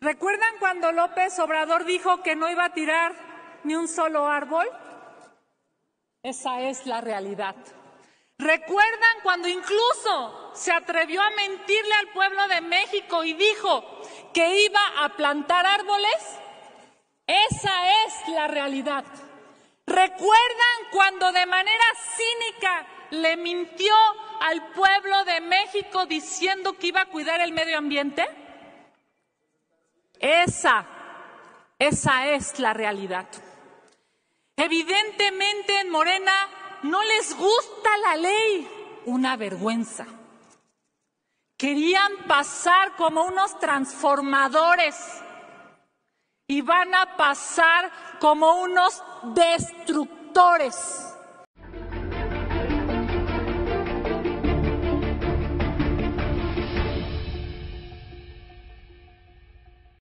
¿Recuerdan cuando López Obrador dijo que no iba a tirar ni un solo árbol? Esa es la realidad. ¿Recuerdan cuando incluso se atrevió a mentirle al pueblo de México y dijo que iba a plantar árboles? Esa es la realidad. ¿Recuerdan cuando de manera cínica le mintió al pueblo de México diciendo que iba a cuidar el medio ambiente? Esa, esa es la realidad. Evidentemente en Morena no les gusta la ley, una vergüenza. Querían pasar como unos transformadores y van a pasar como unos destructores.